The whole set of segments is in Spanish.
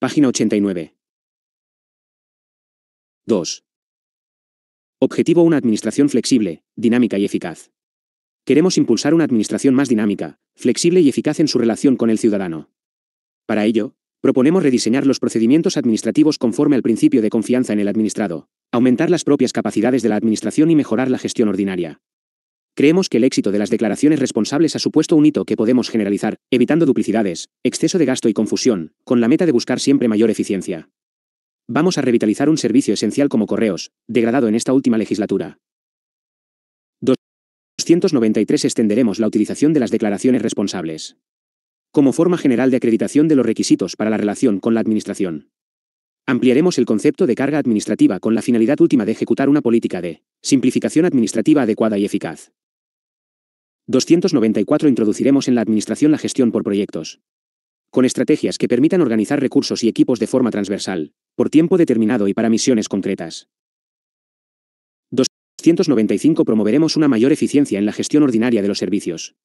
Página 89. 2. Objetivo una administración flexible, dinámica y eficaz. Queremos impulsar una administración más dinámica, flexible y eficaz en su relación con el ciudadano. Para ello, proponemos rediseñar los procedimientos administrativos conforme al principio de confianza en el administrado, aumentar las propias capacidades de la administración y mejorar la gestión ordinaria. Creemos que el éxito de las declaraciones responsables ha supuesto un hito que podemos generalizar, evitando duplicidades, exceso de gasto y confusión, con la meta de buscar siempre mayor eficiencia. Vamos a revitalizar un servicio esencial como correos, degradado en esta última legislatura. 293 Extenderemos la utilización de las declaraciones responsables. Como forma general de acreditación de los requisitos para la relación con la Administración. Ampliaremos el concepto de carga administrativa con la finalidad última de ejecutar una política de simplificación administrativa adecuada y eficaz. 294 Introduciremos en la Administración la gestión por proyectos. Con estrategias que permitan organizar recursos y equipos de forma transversal, por tiempo determinado y para misiones concretas. 295 Promoveremos una mayor eficiencia en la gestión ordinaria de los servicios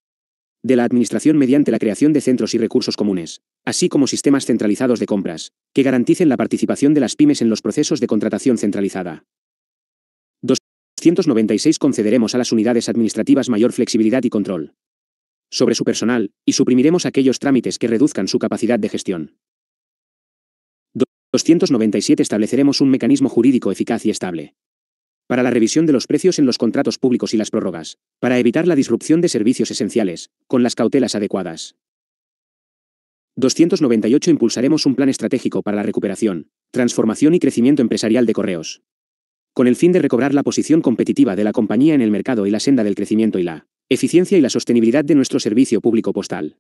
de la Administración mediante la creación de centros y recursos comunes, así como sistemas centralizados de compras, que garanticen la participación de las pymes en los procesos de contratación centralizada. 296 concederemos a las unidades administrativas mayor flexibilidad y control sobre su personal, y suprimiremos aquellos trámites que reduzcan su capacidad de gestión. 297 estableceremos un mecanismo jurídico eficaz y estable para la revisión de los precios en los contratos públicos y las prórrogas, para evitar la disrupción de servicios esenciales, con las cautelas adecuadas. 298 Impulsaremos un plan estratégico para la recuperación, transformación y crecimiento empresarial de correos con el fin de recobrar la posición competitiva de la compañía en el mercado y la senda del crecimiento y la eficiencia y la sostenibilidad de nuestro servicio público postal.